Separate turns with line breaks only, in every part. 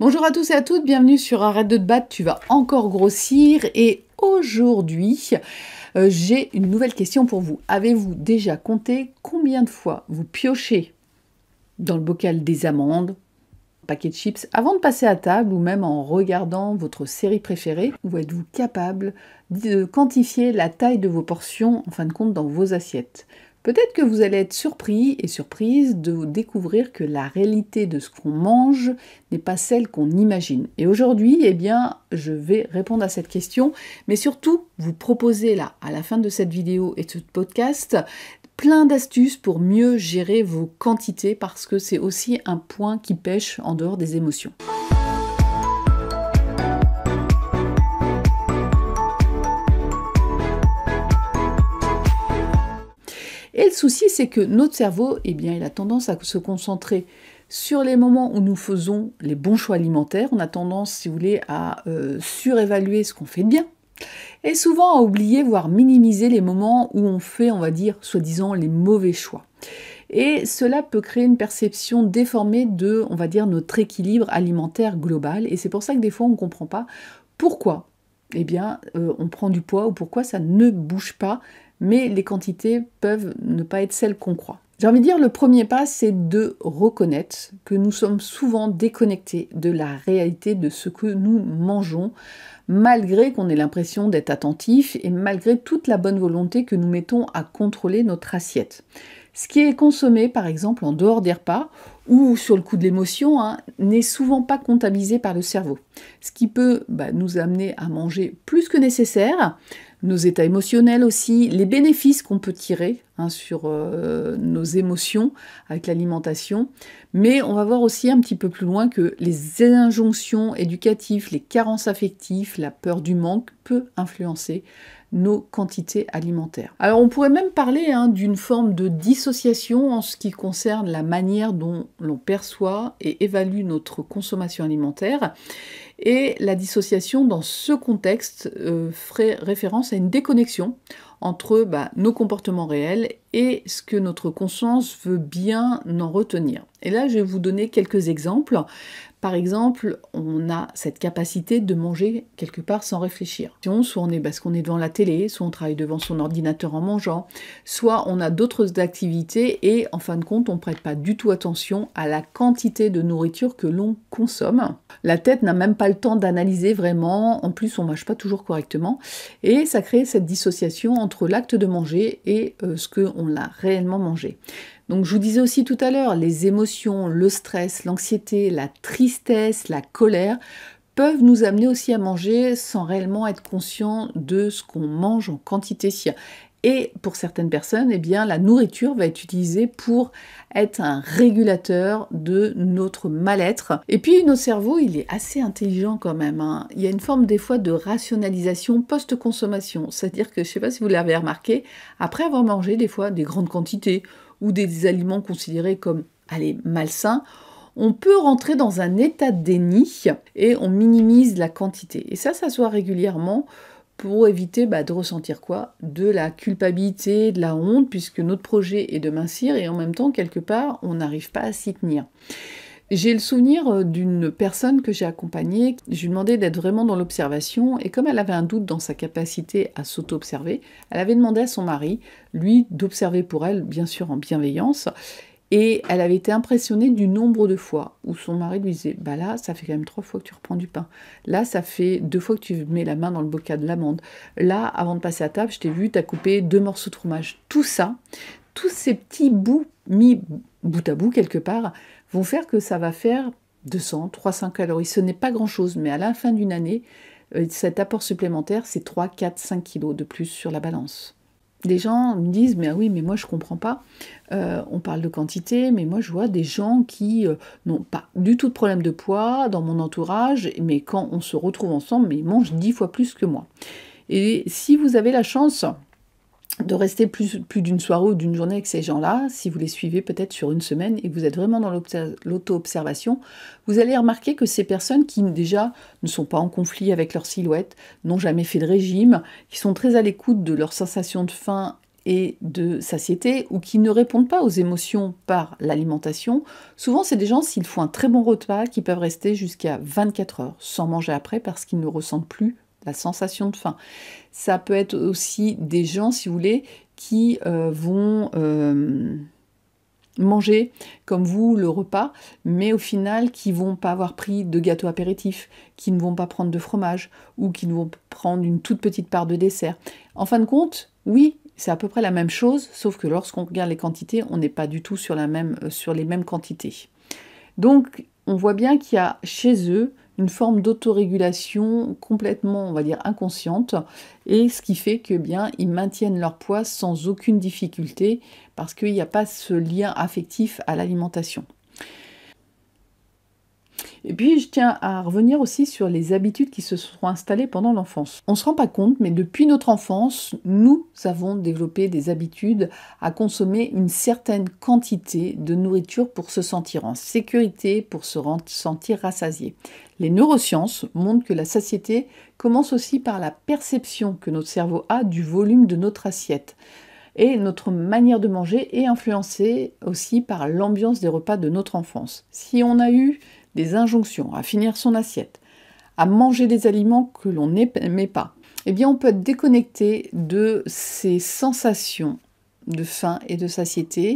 Bonjour à tous et à toutes, bienvenue sur Arrête de te battre, tu vas encore grossir et aujourd'hui euh, j'ai une nouvelle question pour vous. Avez-vous déjà compté combien de fois vous piochez dans le bocal des amandes, paquet de chips, avant de passer à table ou même en regardant votre série préférée Ou êtes-vous capable de quantifier la taille de vos portions en fin de compte dans vos assiettes Peut-être que vous allez être surpris et surprise de découvrir que la réalité de ce qu'on mange n'est pas celle qu'on imagine. Et aujourd'hui, eh bien, je vais répondre à cette question, mais surtout vous proposer là, à la fin de cette vidéo et de ce podcast, plein d'astuces pour mieux gérer vos quantités parce que c'est aussi un point qui pêche en dehors des émotions. Et le souci, c'est que notre cerveau, eh bien, il a tendance à se concentrer sur les moments où nous faisons les bons choix alimentaires. On a tendance, si vous voulez, à euh, surévaluer ce qu'on fait de bien. Et souvent à oublier, voire minimiser les moments où on fait, on va dire, soi-disant, les mauvais choix. Et cela peut créer une perception déformée de, on va dire, notre équilibre alimentaire global. Et c'est pour ça que des fois, on ne comprend pas pourquoi eh bien, euh, on prend du poids ou pourquoi ça ne bouge pas mais les quantités peuvent ne pas être celles qu'on croit. J'ai envie de dire, le premier pas, c'est de reconnaître que nous sommes souvent déconnectés de la réalité de ce que nous mangeons, malgré qu'on ait l'impression d'être attentif et malgré toute la bonne volonté que nous mettons à contrôler notre assiette. Ce qui est consommé, par exemple, en dehors des repas ou sur le coup de l'émotion, hein, n'est souvent pas comptabilisé par le cerveau, ce qui peut bah, nous amener à manger plus que nécessaire, nos états émotionnels aussi, les bénéfices qu'on peut tirer hein, sur euh, nos émotions avec l'alimentation. Mais on va voir aussi un petit peu plus loin que les injonctions éducatives, les carences affectives, la peur du manque peut influencer nos quantités alimentaires. Alors on pourrait même parler hein, d'une forme de dissociation en ce qui concerne la manière dont l'on perçoit et évalue notre consommation alimentaire. Et la dissociation, dans ce contexte, euh, ferait référence à une déconnexion entre bah, nos comportements réels et ce que notre conscience veut bien en retenir. Et là, je vais vous donner quelques exemples. Par exemple, on a cette capacité de manger quelque part sans réfléchir. Soit on est parce qu'on est devant la télé, soit on travaille devant son ordinateur en mangeant, soit on a d'autres activités et en fin de compte, on prête pas du tout attention à la quantité de nourriture que l'on consomme. La tête n'a même pas le temps d'analyser vraiment, en plus on ne mange pas toujours correctement et ça crée cette dissociation entre l'acte de manger et euh, ce que on l'a réellement mangé. Donc je vous disais aussi tout à l'heure, les émotions, le stress, l'anxiété, la tristesse, la colère peuvent nous amener aussi à manger sans réellement être conscient de ce qu'on mange en quantité. Et pour certaines personnes, eh bien, la nourriture va être utilisée pour être un régulateur de notre mal-être. Et puis notre cerveau, il est assez intelligent quand même. Hein. Il y a une forme des fois de rationalisation post-consommation. C'est-à-dire que, je ne sais pas si vous l'avez remarqué, après avoir mangé des fois des grandes quantités ou des aliments considérés comme, allez, malsains, on peut rentrer dans un état de déni et on minimise la quantité. Et ça, ça se voit régulièrement pour éviter bah, de ressentir quoi De la culpabilité, de la honte, puisque notre projet est de mincir et en même temps, quelque part, on n'arrive pas à s'y tenir. J'ai le souvenir euh, d'une personne que j'ai accompagnée, je lui demandais d'être vraiment dans l'observation, et comme elle avait un doute dans sa capacité à s'auto-observer, elle avait demandé à son mari, lui, d'observer pour elle, bien sûr en bienveillance, et elle avait été impressionnée du nombre de fois où son mari lui disait Bah là, ça fait quand même trois fois que tu reprends du pain. Là, ça fait deux fois que tu mets la main dans le bocal de l'amande. Là, avant de passer à table, je t'ai vu, t'as coupé deux morceaux de fromage. Tout ça, tous ces petits bouts mis bout à bout quelque part, vont faire que ça va faire 200, 300 calories. Ce n'est pas grand-chose, mais à la fin d'une année, euh, cet apport supplémentaire, c'est 3, 4, 5 kilos de plus sur la balance des gens me disent mais ah oui mais moi je comprends pas euh, on parle de quantité mais moi je vois des gens qui euh, n'ont pas du tout de problème de poids dans mon entourage mais quand on se retrouve ensemble ils mangent dix fois plus que moi et si vous avez la chance de rester plus, plus d'une soirée ou d'une journée avec ces gens-là, si vous les suivez peut-être sur une semaine et que vous êtes vraiment dans l'auto-observation, vous allez remarquer que ces personnes qui déjà ne sont pas en conflit avec leur silhouette, n'ont jamais fait de régime, qui sont très à l'écoute de leurs sensations de faim et de satiété ou qui ne répondent pas aux émotions par l'alimentation, souvent c'est des gens, s'ils font un très bon repas, qui peuvent rester jusqu'à 24 heures sans manger après parce qu'ils ne ressentent plus la sensation de faim. Ça peut être aussi des gens, si vous voulez, qui euh, vont euh, manger comme vous le repas, mais au final qui vont pas avoir pris de gâteau apéritif, qui ne vont pas prendre de fromage ou qui ne vont prendre une toute petite part de dessert. En fin de compte, oui, c'est à peu près la même chose, sauf que lorsqu'on regarde les quantités, on n'est pas du tout sur, la même, euh, sur les mêmes quantités. Donc, on voit bien qu'il y a chez eux une forme d'autorégulation complètement, on va dire, inconsciente, et ce qui fait que bien ils maintiennent leur poids sans aucune difficulté parce qu'il n'y a pas ce lien affectif à l'alimentation. Et puis, je tiens à revenir aussi sur les habitudes qui se sont installées pendant l'enfance. On ne se rend pas compte, mais depuis notre enfance, nous avons développé des habitudes à consommer une certaine quantité de nourriture pour se sentir en sécurité, pour se sentir rassasié. Les neurosciences montrent que la satiété commence aussi par la perception que notre cerveau a du volume de notre assiette. Et notre manière de manger est influencée aussi par l'ambiance des repas de notre enfance. Si on a eu des injonctions à finir son assiette, à manger des aliments que l'on n'aimait pas, eh bien on peut être déconnecté de ces sensations de faim et de satiété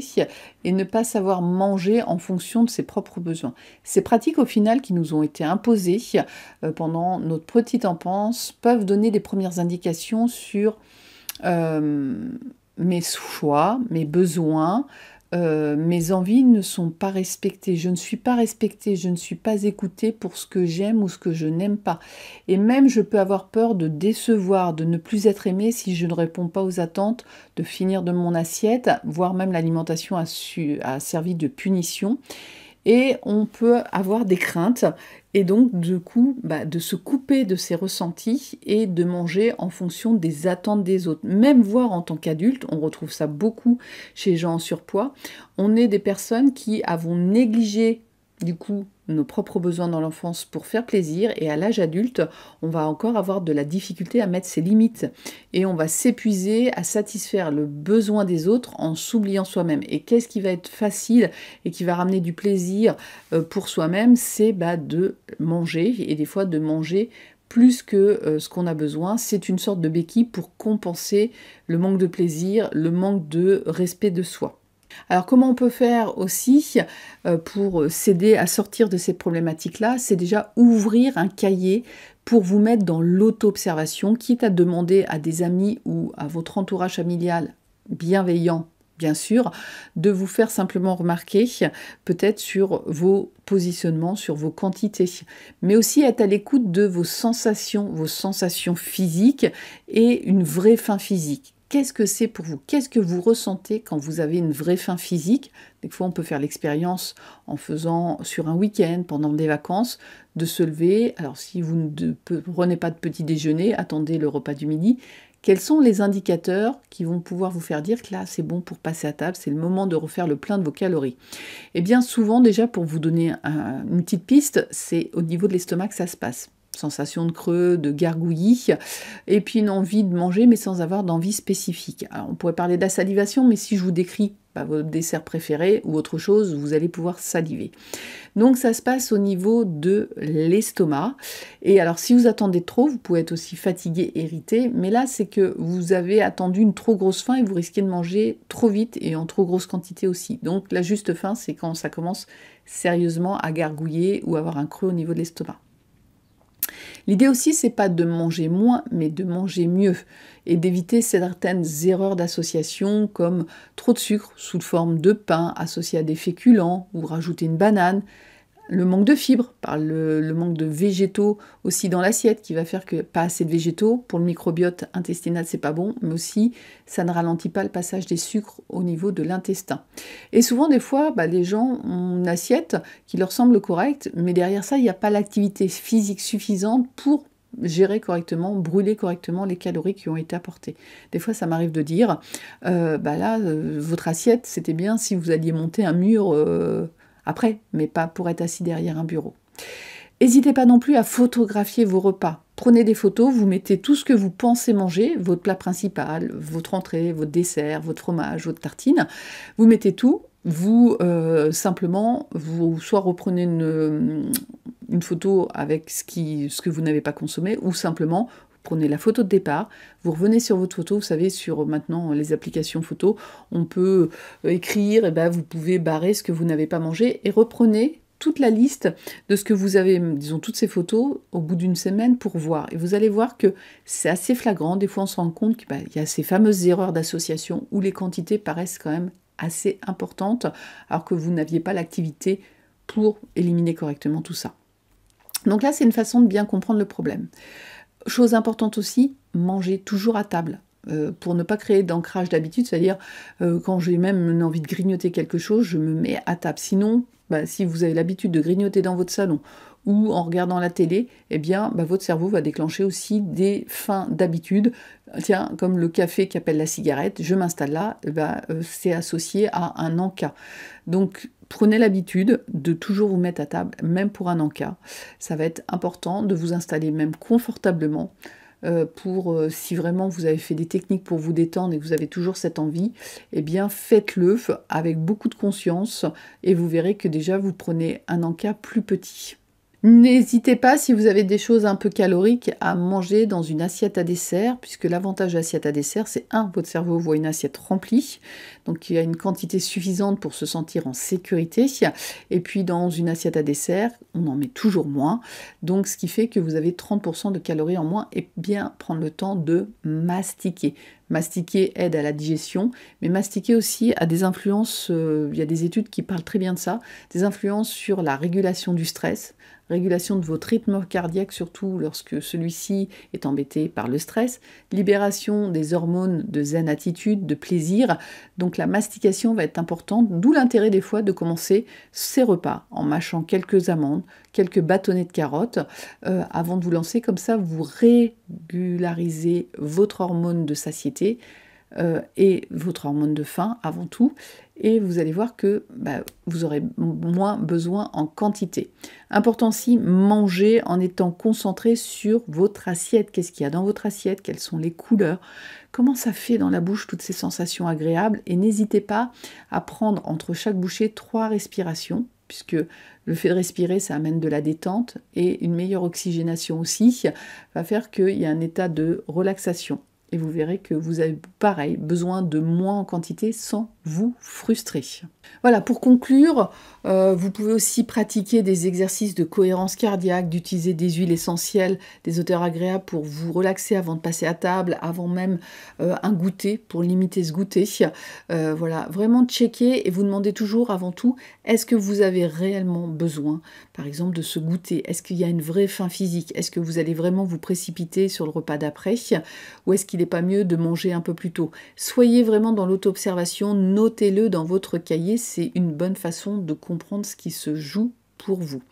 et ne pas savoir manger en fonction de ses propres besoins. Ces pratiques au final qui nous ont été imposées euh, pendant notre petite enfance peuvent donner des premières indications sur euh, mes choix, mes besoins, euh, mes envies ne sont pas respectées. Je ne suis pas respectée, je ne suis pas écoutée pour ce que j'aime ou ce que je n'aime pas. Et même, je peux avoir peur de décevoir, de ne plus être aimée si je ne réponds pas aux attentes, de finir de mon assiette, voire même l'alimentation a servi de punition et on peut avoir des craintes et donc du coup bah, de se couper de ses ressentis et de manger en fonction des attentes des autres. Même voir en tant qu'adulte, on retrouve ça beaucoup chez gens en surpoids, on est des personnes qui avons négligé du coup nos propres besoins dans l'enfance pour faire plaisir et à l'âge adulte, on va encore avoir de la difficulté à mettre ses limites et on va s'épuiser à satisfaire le besoin des autres en s'oubliant soi-même. Et qu'est-ce qui va être facile et qui va ramener du plaisir euh, pour soi-même C'est bah, de manger et des fois de manger plus que euh, ce qu'on a besoin. C'est une sorte de béquille pour compenser le manque de plaisir, le manque de respect de soi. Alors comment on peut faire aussi euh, pour s'aider à sortir de ces problématiques-là C'est déjà ouvrir un cahier pour vous mettre dans l'auto-observation, quitte à demander à des amis ou à votre entourage familial bienveillant bien sûr, de vous faire simplement remarquer peut-être sur vos positionnements, sur vos quantités, mais aussi être à l'écoute de vos sensations, vos sensations physiques et une vraie fin physique. Qu'est-ce que c'est pour vous Qu'est-ce que vous ressentez quand vous avez une vraie faim physique Des fois, on peut faire l'expérience en faisant sur un week-end, pendant des vacances, de se lever. Alors, si vous ne prenez pas de petit déjeuner, attendez le repas du midi. Quels sont les indicateurs qui vont pouvoir vous faire dire que là, c'est bon pour passer à table, c'est le moment de refaire le plein de vos calories Eh bien, souvent, déjà, pour vous donner une petite piste, c'est au niveau de l'estomac que ça se passe sensation de creux, de gargouillis, et puis une envie de manger, mais sans avoir d'envie spécifique. Alors, on pourrait parler de la salivation, mais si je vous décris bah, votre dessert préféré ou autre chose, vous allez pouvoir saliver. Donc ça se passe au niveau de l'estomac. Et alors si vous attendez trop, vous pouvez être aussi fatigué, irrité, mais là c'est que vous avez attendu une trop grosse faim et vous risquez de manger trop vite et en trop grosse quantité aussi. Donc la juste faim, c'est quand ça commence sérieusement à gargouiller ou avoir un creux au niveau de l'estomac. L'idée aussi, c'est pas de manger moins, mais de manger mieux et d'éviter certaines erreurs d'association comme trop de sucre sous forme de pain associé à des féculents ou rajouter une banane le manque de fibres, par le, manque de végétaux aussi dans l'assiette qui va faire que pas assez de végétaux pour le microbiote intestinal c'est pas bon, mais aussi ça ne ralentit pas le passage des sucres au niveau de l'intestin. Et souvent des fois, bah, les gens ont une assiette qui leur semble correcte, mais derrière ça il n'y a pas l'activité physique suffisante pour gérer correctement, brûler correctement les calories qui ont été apportées. Des fois, ça m'arrive de dire, euh, bah là, euh, votre assiette, c'était bien si vous alliez monter un mur euh, après, mais pas pour être assis derrière un bureau. N'hésitez pas non plus à photographier vos repas. Prenez des photos, vous mettez tout ce que vous pensez manger, votre plat principal, votre entrée, votre dessert, votre fromage, votre tartine. Vous mettez tout, vous euh, simplement, vous soit reprenez une, photo avec ce que vous n'avez pas consommé, ou simplement prenez la photo de départ, vous revenez sur votre photo, vous savez, sur euh, maintenant les applications photos, on peut euh, écrire, et eh ben vous pouvez barrer ce que vous n'avez pas mangé et reprenez toute la liste de ce que vous avez, hum, disons toutes ces photos, au bout d'une semaine pour voir. Et vous allez voir que c'est assez flagrant. Des fois, on se rend compte qu'il bah, y a ces fameuses erreurs d'association où les quantités paraissent quand même assez importantes, alors que vous n'aviez pas l'activité pour éliminer correctement tout ça. Donc là, c'est une façon de bien comprendre le problème. Chose importante aussi, manger toujours à table. Euh, pour ne pas créer d'ancrage d'habitude, c'est-à-dire euh, quand j'ai même envie de grignoter quelque chose, je me mets à table. Sinon, bah, si vous avez l'habitude de grignoter dans votre salon ou en regardant la télé, eh bien, bah, votre cerveau va déclencher aussi des fins d'habitude. Tiens, comme le café qui appelle la cigarette, je m'installe là, eh bah, euh, c'est associé à un encas. Donc, prenez l'habitude de toujours vous mettre à table, même pour un encas. Ça va être important de vous installer même confortablement euh, pour euh, si vraiment vous avez fait des techniques pour vous détendre et que vous avez toujours cette envie, eh bien faites-le avec beaucoup de conscience et vous verrez que déjà vous prenez un encas plus petit. N'hésitez pas, si vous avez des choses un peu caloriques, à manger dans une assiette à dessert, puisque l'avantage de à dessert, c'est un, votre cerveau voit une assiette remplie, donc il y a une quantité suffisante pour se sentir en sécurité, et puis dans une assiette à dessert, on en met toujours moins, donc ce qui fait que vous avez 30% de calories en moins, et bien prendre le temps de mastiquer. Mastiquer aide à la digestion, mais mastiquer aussi a des influences, euh, il y a des études qui parlent très bien de ça, des influences sur la régulation du stress, régulation de votre rythme cardiaque, surtout lorsque celui-ci est embêté par le stress, libération des hormones de zen attitude, de plaisir. Donc la mastication va être importante, d'où l'intérêt des fois de commencer ses repas en mâchant quelques amandes, quelques bâtonnets de carottes euh, avant de vous lancer. Comme ça, vous ré régulariser votre hormone de satiété euh, et votre hormone de faim avant tout, et vous allez voir que bah, vous aurez moins besoin en quantité. Important aussi, manger en étant concentré sur votre assiette. Qu'est-ce qu'il y a dans votre assiette Quelles sont les couleurs Comment ça fait dans la bouche toutes ces sensations agréables Et n'hésitez pas à prendre entre chaque bouchée trois respirations puisque le fait de respirer, ça amène de la détente et une meilleure oxygénation aussi va faire qu'il y a un état de relaxation. Et vous verrez que vous avez pareil besoin de moins en quantité sans vous frustrer. Voilà, pour conclure, euh, vous pouvez aussi pratiquer des exercices de cohérence cardiaque, d'utiliser des huiles essentielles, des odeurs agréables pour vous relaxer avant de passer à table, avant même euh, un goûter, pour limiter ce goûter. Euh, voilà, vraiment checker et vous demander toujours avant tout, est-ce que vous avez réellement besoin, par exemple, de ce goûter Est-ce qu'il y a une vraie faim physique Est-ce que vous allez vraiment vous précipiter sur le repas d'après Ou est-ce qu'il pas mieux de manger un peu plus tôt. Soyez vraiment dans l'auto-observation, notez-le dans votre cahier, c'est une bonne façon de comprendre ce qui se joue pour vous.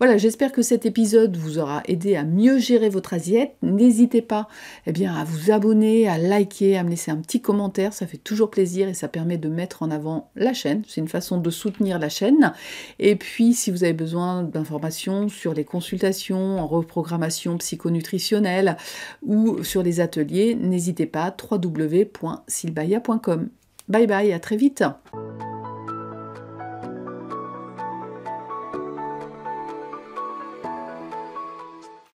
Voilà, j'espère que cet épisode vous aura aidé à mieux gérer votre assiette. N'hésitez pas eh bien, à vous abonner, à liker, à me laisser un petit commentaire, ça fait toujours plaisir et ça permet de mettre en avant la chaîne. C'est une façon de soutenir la chaîne. Et puis, si vous avez besoin d'informations sur les consultations en reprogrammation psychonutritionnelle ou sur les ateliers, n'hésitez pas, www.silbaya.com. Bye bye, à très vite